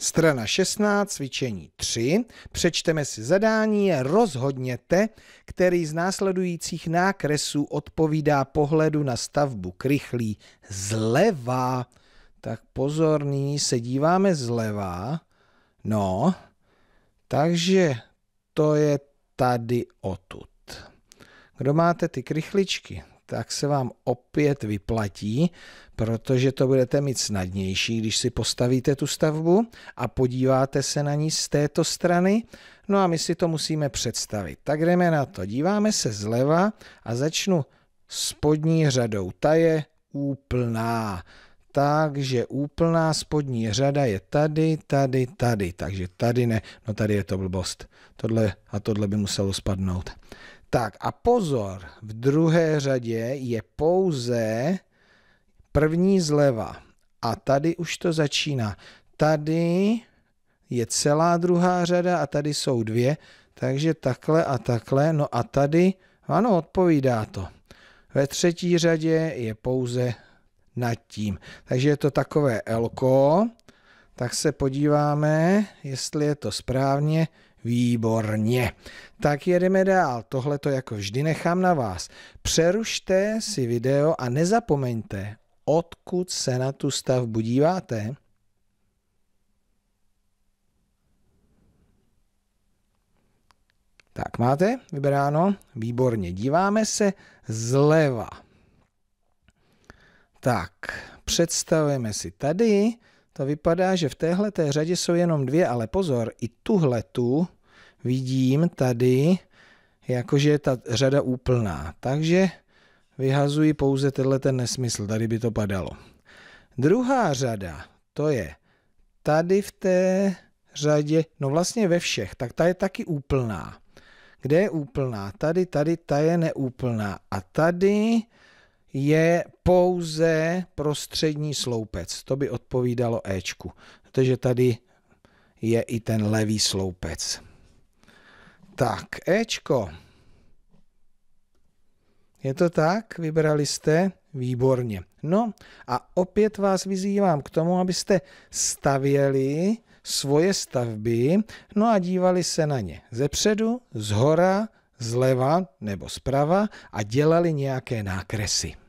Strana 16, cvičení 3. Přečteme si zadání, rozhodněte, který z následujících nákresů odpovídá pohledu na stavbu krychlí zleva. Tak nyní se díváme zleva. No, takže to je tady otud. Kdo máte ty krychličky? tak se vám opět vyplatí, protože to budete mít snadnější, když si postavíte tu stavbu a podíváte se na ní z této strany. No a my si to musíme představit. Tak jdeme na to. Díváme se zleva a začnu spodní řadou. Ta je úplná. Takže úplná spodní řada je tady, tady, tady. Takže tady ne. No tady je to blbost. Tohle a tohle by muselo spadnout. Tak a pozor, v druhé řadě je pouze první zleva. A tady už to začíná. Tady je celá druhá řada a tady jsou dvě, takže takhle a takhle. No a tady, ano, odpovídá to. Ve třetí řadě je pouze nad tím. Takže je to takové elko. Tak se podíváme, jestli je to správně. Výborně. Tak jedeme dál. Tohle to jako vždy nechám na vás. Přerušte si video a nezapomeňte, odkud se na tu stavbu díváte. Tak máte vybráno? Výborně. Díváme se zleva. Tak, představujeme si tady to vypadá, že v téhle té řadě jsou jenom dvě, ale pozor, i tuhle tu vidím tady, jakože je ta řada úplná. Takže vyhazuji pouze tenhle ten nesmysl, tady by to padalo. Druhá řada, to je tady v té řadě, no vlastně ve všech, tak ta je taky úplná. Kde je úplná? Tady, tady, ta je neúplná. A tady je pouze prostřední sloupec. To by odpovídalo Ečku, protože tady je i ten levý sloupec. Tak, Ečko. Je to tak? Vybrali jste? Výborně. No a opět vás vyzývám k tomu, abyste stavěli svoje stavby, no a dívali se na ně ze předu, z hora, zleva nebo zprava a dělali nějaké nákresy.